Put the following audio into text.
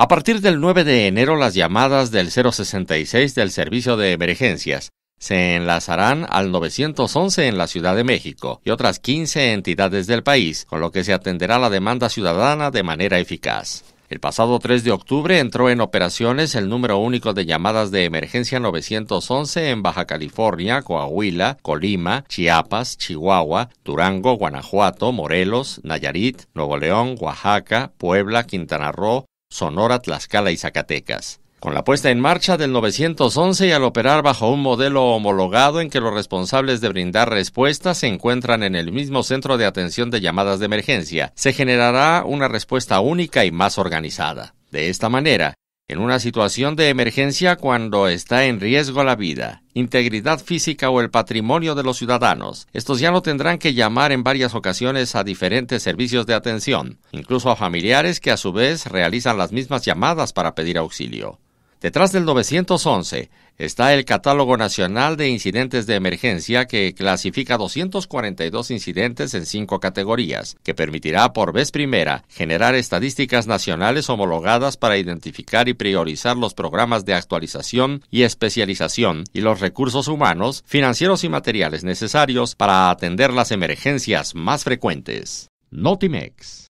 A partir del 9 de enero, las llamadas del 066 del Servicio de Emergencias se enlazarán al 911 en la Ciudad de México y otras 15 entidades del país, con lo que se atenderá la demanda ciudadana de manera eficaz. El pasado 3 de octubre entró en operaciones el número único de llamadas de emergencia 911 en Baja California, Coahuila, Colima, Chiapas, Chihuahua, Durango, Guanajuato, Morelos, Nayarit, Nuevo León, Oaxaca, Puebla, Quintana Roo, Sonora, Tlaxcala y Zacatecas. Con la puesta en marcha del 911 y al operar bajo un modelo homologado en que los responsables de brindar respuestas se encuentran en el mismo centro de atención de llamadas de emergencia, se generará una respuesta única y más organizada. De esta manera, en una situación de emergencia cuando está en riesgo la vida, integridad física o el patrimonio de los ciudadanos. Estos ya no tendrán que llamar en varias ocasiones a diferentes servicios de atención, incluso a familiares que a su vez realizan las mismas llamadas para pedir auxilio. Detrás del 911 está el Catálogo Nacional de Incidentes de Emergencia que clasifica 242 incidentes en cinco categorías, que permitirá por vez primera generar estadísticas nacionales homologadas para identificar y priorizar los programas de actualización y especialización y los recursos humanos, financieros y materiales necesarios para atender las emergencias más frecuentes. Notimex.